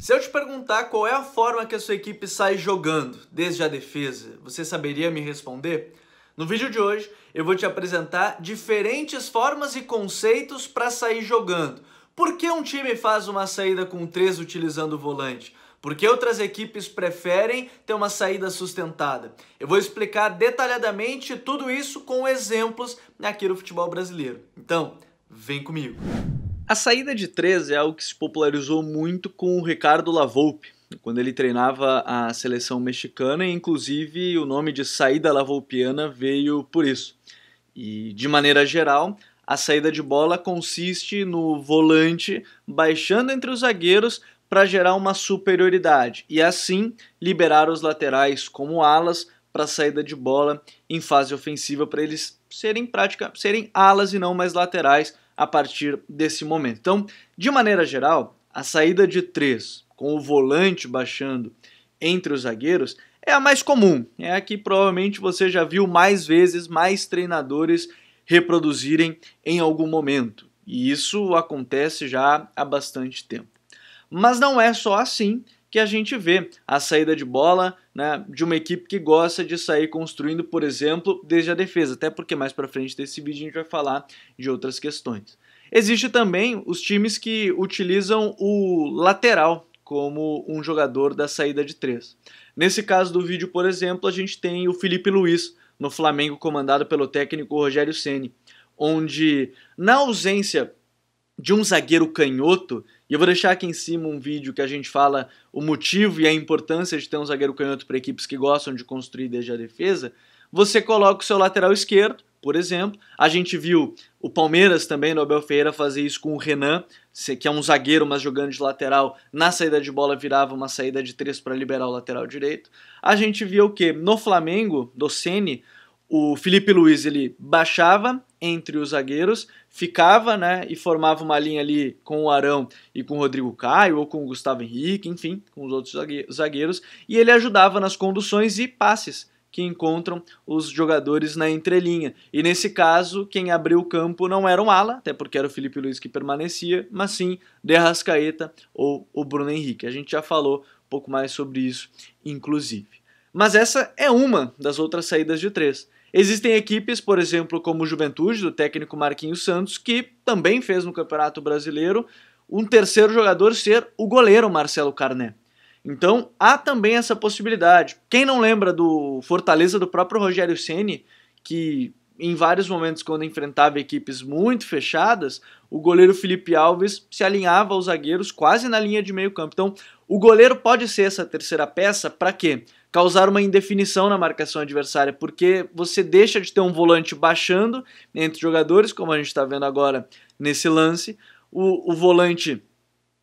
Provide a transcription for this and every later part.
Se eu te perguntar qual é a forma que a sua equipe sai jogando, desde a defesa, você saberia me responder? No vídeo de hoje, eu vou te apresentar diferentes formas e conceitos para sair jogando. Por que um time faz uma saída com três utilizando o volante? Por que outras equipes preferem ter uma saída sustentada? Eu vou explicar detalhadamente tudo isso com exemplos aqui no futebol brasileiro. Então, vem comigo! A saída de três é algo que se popularizou muito com o Ricardo Lavolpe, quando ele treinava a seleção mexicana, e inclusive o nome de saída lavolpiana veio por isso. E de maneira geral, a saída de bola consiste no volante baixando entre os zagueiros para gerar uma superioridade e assim liberar os laterais como alas para saída de bola em fase ofensiva para eles serem prática, serem alas e não mais laterais, a partir desse momento. Então, de maneira geral, a saída de três, com o volante baixando entre os zagueiros, é a mais comum. É a que provavelmente você já viu mais vezes mais treinadores reproduzirem em algum momento. E isso acontece já há bastante tempo. Mas não é só assim, que a gente vê a saída de bola né, de uma equipe que gosta de sair construindo, por exemplo, desde a defesa, até porque mais para frente desse vídeo a gente vai falar de outras questões. Existe também os times que utilizam o lateral como um jogador da saída de três. Nesse caso do vídeo, por exemplo, a gente tem o Felipe Luiz no Flamengo comandado pelo técnico Rogério Ceni, onde na ausência de um zagueiro canhoto, e eu vou deixar aqui em cima um vídeo que a gente fala o motivo e a importância de ter um zagueiro canhoto para equipes que gostam de construir desde a defesa, você coloca o seu lateral esquerdo, por exemplo. A gente viu o Palmeiras também, no Abel Ferreira, fazer isso com o Renan, que é um zagueiro, mas jogando de lateral, na saída de bola virava uma saída de três para liberar o lateral direito. A gente viu o que? No Flamengo, do Sene, o Felipe Luiz ele baixava entre os zagueiros, ficava, né, e formava uma linha ali com o Arão e com o Rodrigo Caio ou com o Gustavo Henrique, enfim, com os outros zagueiros, e ele ajudava nas conduções e passes que encontram os jogadores na entrelinha. E nesse caso, quem abriu o campo não era um ala, até porque era o Felipe Luiz que permanecia, mas sim Derrascaeta ou o Bruno Henrique. A gente já falou um pouco mais sobre isso, inclusive. Mas essa é uma das outras saídas de três. Existem equipes, por exemplo, como o Juventude, do técnico Marquinhos Santos, que também fez no Campeonato Brasileiro um terceiro jogador ser o goleiro Marcelo Carné. Então há também essa possibilidade. Quem não lembra do Fortaleza do próprio Rogério Ceni, que em vários momentos quando enfrentava equipes muito fechadas, o goleiro Felipe Alves se alinhava aos zagueiros quase na linha de meio campo. Então o goleiro pode ser essa terceira peça para quê? causar uma indefinição na marcação adversária, porque você deixa de ter um volante baixando entre jogadores, como a gente está vendo agora nesse lance, o, o volante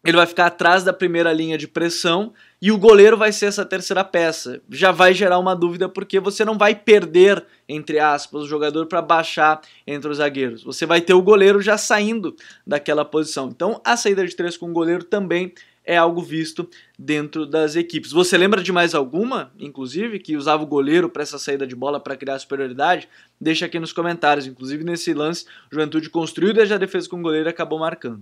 ele vai ficar atrás da primeira linha de pressão e o goleiro vai ser essa terceira peça. Já vai gerar uma dúvida porque você não vai perder, entre aspas, o jogador para baixar entre os zagueiros. Você vai ter o goleiro já saindo daquela posição. Então a saída de três com o goleiro também é algo visto dentro das equipes. Você lembra de mais alguma, inclusive, que usava o goleiro para essa saída de bola para criar superioridade? Deixa aqui nos comentários. Inclusive, nesse lance, Juventude construiu desde a defesa com o goleiro e acabou marcando.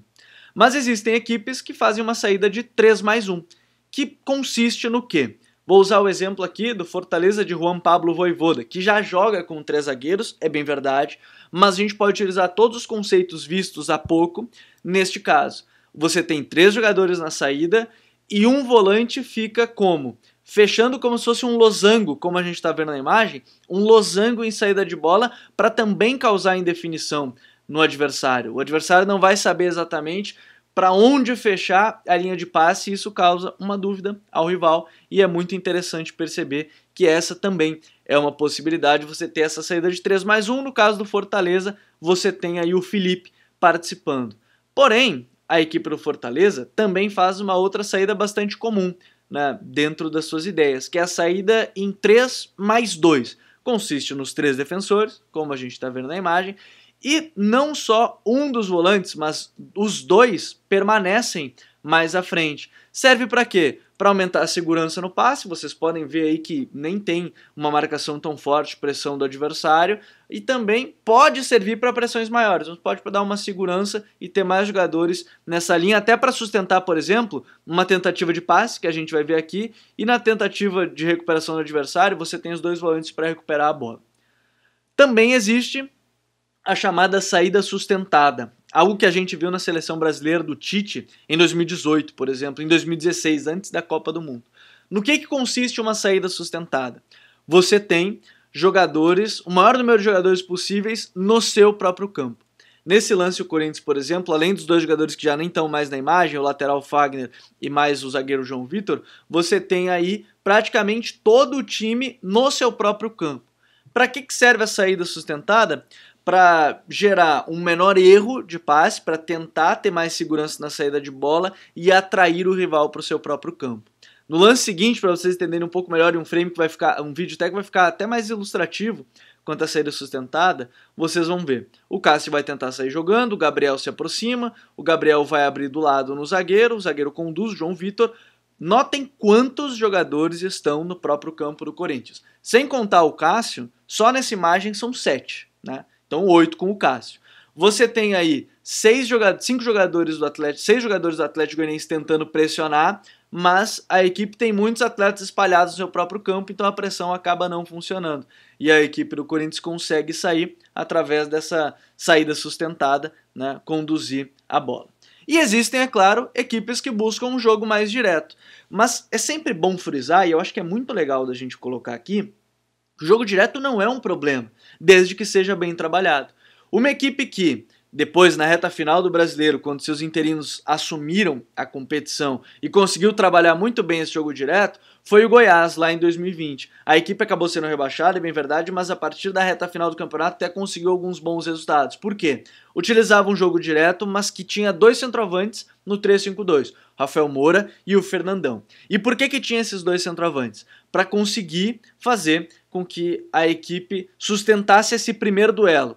Mas existem equipes que fazem uma saída de 3 mais 1, que consiste no quê? Vou usar o exemplo aqui do Fortaleza de Juan Pablo Voivoda, que já joga com três zagueiros, é bem verdade, mas a gente pode utilizar todos os conceitos vistos há pouco neste caso você tem três jogadores na saída e um volante fica como? Fechando como se fosse um losango, como a gente está vendo na imagem, um losango em saída de bola para também causar indefinição no adversário. O adversário não vai saber exatamente para onde fechar a linha de passe, e isso causa uma dúvida ao rival e é muito interessante perceber que essa também é uma possibilidade você ter essa saída de 3 mais 1. No caso do Fortaleza, você tem aí o Felipe participando. Porém, a equipe do Fortaleza também faz uma outra saída bastante comum né, dentro das suas ideias, que é a saída em 3 mais 2. Consiste nos três defensores, como a gente está vendo na imagem, e não só um dos volantes, mas os dois permanecem mais à frente. Serve para quê? Para aumentar a segurança no passe, vocês podem ver aí que nem tem uma marcação tão forte, pressão do adversário, e também pode servir para pressões maiores, então, pode dar uma segurança e ter mais jogadores nessa linha, até para sustentar, por exemplo, uma tentativa de passe, que a gente vai ver aqui, e na tentativa de recuperação do adversário, você tem os dois volantes para recuperar a bola. Também existe a chamada saída sustentada, Algo que a gente viu na seleção brasileira do Tite em 2018, por exemplo, em 2016, antes da Copa do Mundo. No que, que consiste uma saída sustentada? Você tem jogadores, o maior número de jogadores possíveis no seu próprio campo. Nesse lance, o Corinthians, por exemplo, além dos dois jogadores que já nem estão mais na imagem, o lateral Fagner e mais o zagueiro João Vitor, você tem aí praticamente todo o time no seu próprio campo. Para que, que serve a saída sustentada? Para gerar um menor erro de passe, para tentar ter mais segurança na saída de bola e atrair o rival para o seu próprio campo. No lance seguinte, para vocês entenderem um pouco melhor, e um frame que vai ficar, um vídeo até que vai ficar até mais ilustrativo quanto à saída sustentada, vocês vão ver. O Cássio vai tentar sair jogando, o Gabriel se aproxima, o Gabriel vai abrir do lado no zagueiro, o zagueiro conduz, João Vitor Notem quantos jogadores estão no próprio campo do Corinthians. Sem contar o Cássio, só nessa imagem são sete, né? Então oito com o Cássio. Você tem aí seis cinco jogadores do Atlético, seis jogadores do Atlético Goianiense tentando pressionar, mas a equipe tem muitos atletas espalhados no seu próprio campo, então a pressão acaba não funcionando. E a equipe do Corinthians consegue sair através dessa saída sustentada, né? conduzir a bola. E existem, é claro, equipes que buscam um jogo mais direto. Mas é sempre bom frisar, e eu acho que é muito legal da gente colocar aqui, que o jogo direto não é um problema, desde que seja bem trabalhado. Uma equipe que depois, na reta final do brasileiro, quando seus interinos assumiram a competição e conseguiu trabalhar muito bem esse jogo direto, foi o Goiás lá em 2020. A equipe acabou sendo rebaixada, é bem verdade, mas a partir da reta final do campeonato até conseguiu alguns bons resultados. Por quê? Utilizava um jogo direto, mas que tinha dois centroavantes no 3-5-2, Rafael Moura e o Fernandão. E por que que tinha esses dois centroavantes? Para conseguir fazer com que a equipe sustentasse esse primeiro duelo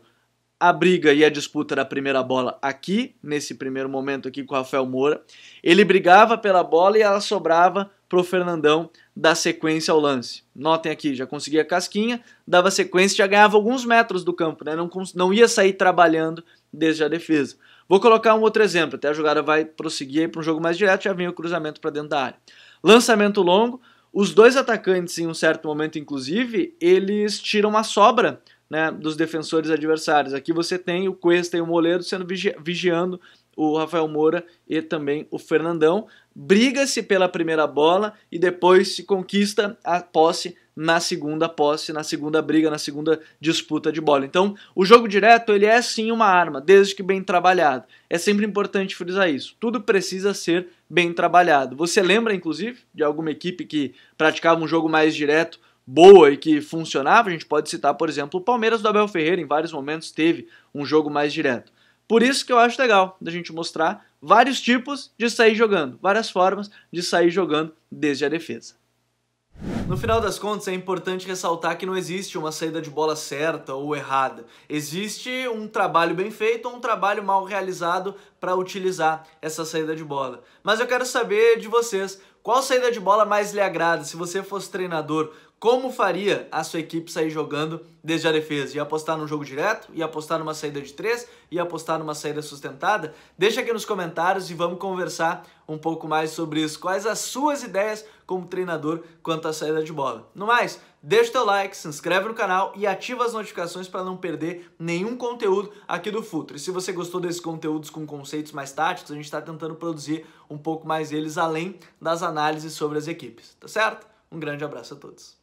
a briga e a disputa da primeira bola aqui, nesse primeiro momento aqui com o Rafael Moura. Ele brigava pela bola e ela sobrava pro Fernandão dar sequência ao lance. Notem aqui, já conseguia casquinha, dava sequência, já ganhava alguns metros do campo, né? Não, não ia sair trabalhando desde a defesa. Vou colocar um outro exemplo, até a jogada vai prosseguir para um jogo mais direto, já vem o cruzamento para dentro da área. Lançamento longo, os dois atacantes, em um certo momento, inclusive, eles tiram uma sobra né, dos defensores adversários. Aqui você tem o Cuesta e o Moledo sendo vigi vigiando o Rafael Moura e também o Fernandão. Briga-se pela primeira bola e depois se conquista a posse na segunda posse, na segunda briga, na segunda disputa de bola. Então, o jogo direto, ele é sim uma arma, desde que bem trabalhado. É sempre importante frisar isso. Tudo precisa ser bem trabalhado. Você lembra inclusive de alguma equipe que praticava um jogo mais direto boa e que funcionava, a gente pode citar, por exemplo, o Palmeiras do Abel Ferreira, em vários momentos teve um jogo mais direto. Por isso que eu acho legal da gente mostrar vários tipos de sair jogando, várias formas de sair jogando desde a defesa. No final das contas, é importante ressaltar que não existe uma saída de bola certa ou errada. Existe um trabalho bem feito ou um trabalho mal realizado para utilizar essa saída de bola. Mas eu quero saber de vocês, qual saída de bola mais lhe agrada? Se você fosse treinador, como faria a sua equipe sair jogando desde a defesa? Ia apostar num jogo direto? Ia apostar numa saída de três? Ia apostar numa saída sustentada? Deixa aqui nos comentários e vamos conversar um pouco mais sobre isso. Quais as suas ideias como treinador quanto à saída de bola? No mais, Deixa o teu like, se inscreve no canal e ativa as notificações para não perder nenhum conteúdo aqui do Futuro. E se você gostou desses conteúdos com conceitos mais táticos, a gente está tentando produzir um pouco mais eles além das análises sobre as equipes, tá certo? Um grande abraço a todos.